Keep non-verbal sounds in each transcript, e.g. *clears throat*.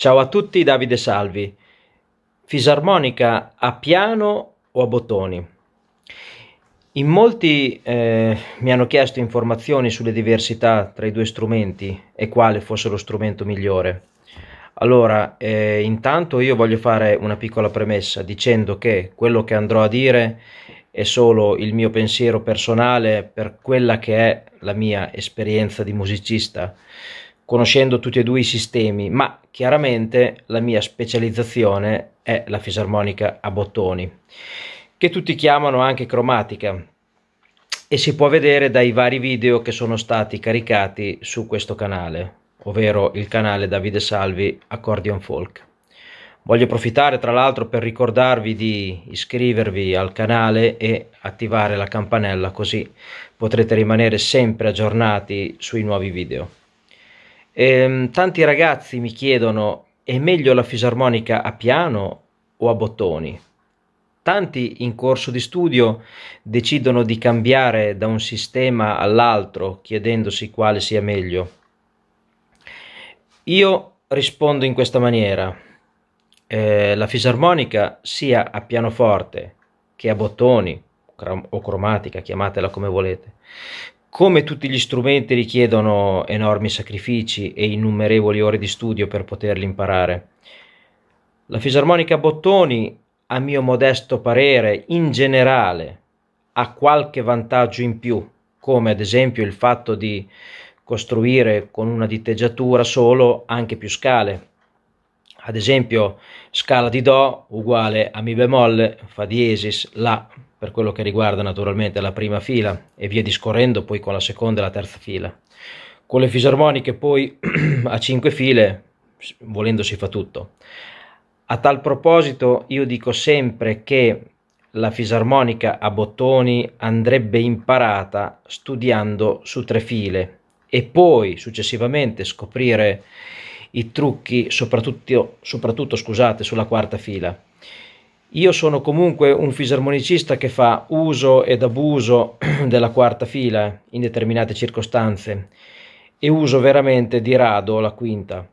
Ciao a tutti, Davide Salvi. Fisarmonica a piano o a bottoni? In molti eh, mi hanno chiesto informazioni sulle diversità tra i due strumenti e quale fosse lo strumento migliore. Allora, eh, intanto io voglio fare una piccola premessa dicendo che quello che andrò a dire è solo il mio pensiero personale per quella che è la mia esperienza di musicista, conoscendo tutti e due i sistemi, ma Chiaramente la mia specializzazione è la fisarmonica a bottoni, che tutti chiamano anche cromatica e si può vedere dai vari video che sono stati caricati su questo canale, ovvero il canale Davide Salvi Accordion Folk. Voglio approfittare tra l'altro per ricordarvi di iscrivervi al canale e attivare la campanella così potrete rimanere sempre aggiornati sui nuovi video. Ehm, tanti ragazzi mi chiedono, è meglio la fisarmonica a piano o a bottoni? Tanti in corso di studio decidono di cambiare da un sistema all'altro chiedendosi quale sia meglio. Io rispondo in questa maniera. Eh, la fisarmonica sia a pianoforte che a bottoni o cromatica, chiamatela come volete, come tutti gli strumenti richiedono enormi sacrifici e innumerevoli ore di studio per poterli imparare. La fisarmonica a Bottoni, a mio modesto parere, in generale ha qualche vantaggio in più, come ad esempio il fatto di costruire con una diteggiatura solo anche più scale, ad esempio scala di Do uguale a Mi bemolle fa diesis La per quello che riguarda naturalmente la prima fila e via discorrendo poi con la seconda e la terza fila. Con le fisarmoniche poi *clears throat* a cinque file volendo si fa tutto. A tal proposito io dico sempre che la fisarmonica a bottoni andrebbe imparata studiando su tre file e poi successivamente scoprire i trucchi, soprattutto, soprattutto scusate, sulla quarta fila. Io sono comunque un fisarmonicista che fa uso ed abuso *clears throat* della quarta fila in determinate circostanze e uso veramente di rado la quinta.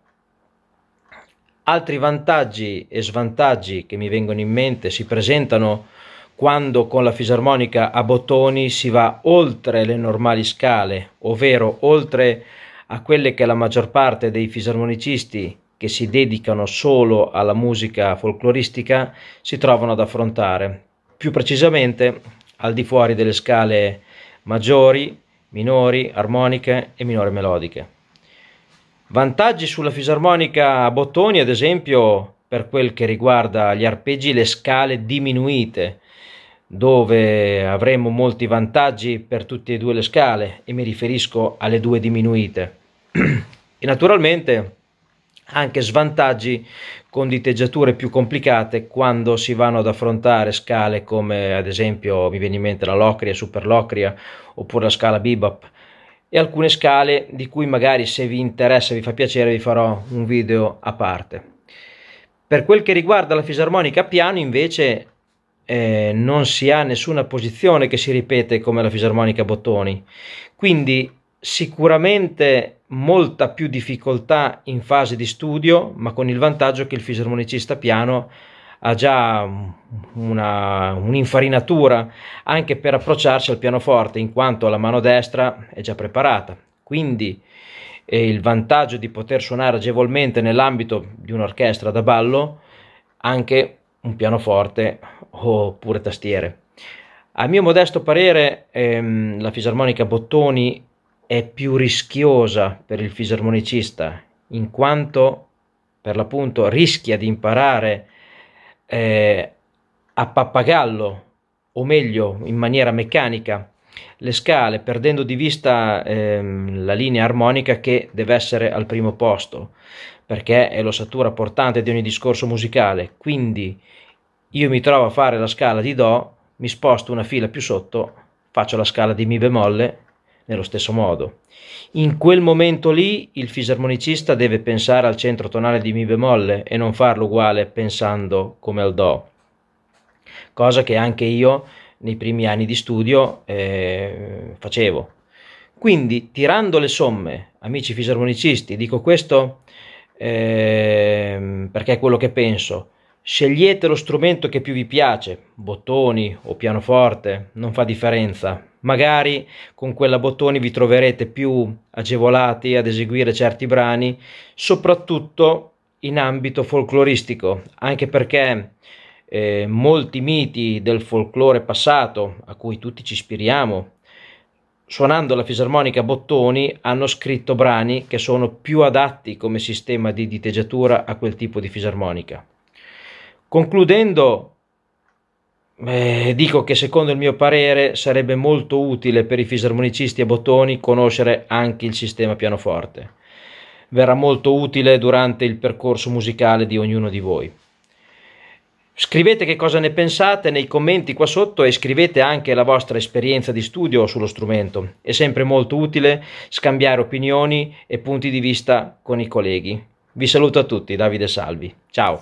Altri vantaggi e svantaggi che mi vengono in mente si presentano quando con la fisarmonica a bottoni si va oltre le normali scale, ovvero oltre a quelle che la maggior parte dei fisarmonicisti che si dedicano solo alla musica folcloristica si trovano ad affrontare, più precisamente al di fuori delle scale maggiori, minori, armoniche e minore melodiche. Vantaggi sulla fisarmonica a bottoni, ad esempio, per quel che riguarda gli arpeggi, le scale diminuite, dove avremo molti vantaggi per tutte e due le scale e mi riferisco alle due diminuite *clears throat* e naturalmente anche svantaggi con diteggiature più complicate quando si vanno ad affrontare scale come ad esempio mi viene in mente la Locria, Super Locria oppure la scala Bebop e alcune scale di cui magari se vi interessa vi fa piacere vi farò un video a parte. Per quel che riguarda la fisarmonica piano invece eh, non si ha nessuna posizione che si ripete come la fisarmonica bottoni. Quindi sicuramente molta più difficoltà in fase di studio, ma con il vantaggio che il fisarmonicista piano ha già una, un'infarinatura anche per approcciarsi al pianoforte, in quanto la mano destra è già preparata. Quindi eh, il vantaggio di poter suonare agevolmente nell'ambito di un'orchestra da ballo anche un pianoforte oppure tastiere. A mio modesto parere ehm, la fisarmonica bottoni è più rischiosa per il fisarmonicista in quanto per l'appunto rischia di imparare eh, a pappagallo o meglio in maniera meccanica le scale perdendo di vista ehm, la linea armonica che deve essere al primo posto perché è l'ossatura portante di ogni discorso musicale quindi io mi trovo a fare la scala di Do, mi sposto una fila più sotto, faccio la scala di Mi bemolle nello stesso modo. In quel momento lì il fisarmonicista deve pensare al centro tonale di Mi bemolle e non farlo uguale pensando come al Do, cosa che anche io nei primi anni di studio eh, facevo. Quindi tirando le somme, amici fisarmonicisti, dico questo eh, perché è quello che penso, Scegliete lo strumento che più vi piace, bottoni o pianoforte, non fa differenza. Magari con quella bottoni vi troverete più agevolati ad eseguire certi brani, soprattutto in ambito folcloristico, anche perché eh, molti miti del folklore passato, a cui tutti ci ispiriamo, suonando la fisarmonica bottoni hanno scritto brani che sono più adatti come sistema di diteggiatura a quel tipo di fisarmonica. Concludendo, eh, dico che secondo il mio parere sarebbe molto utile per i fisarmonicisti a bottoni conoscere anche il sistema pianoforte. Verrà molto utile durante il percorso musicale di ognuno di voi. Scrivete che cosa ne pensate nei commenti qua sotto e scrivete anche la vostra esperienza di studio sullo strumento. È sempre molto utile scambiare opinioni e punti di vista con i colleghi. Vi saluto a tutti, Davide Salvi. Ciao.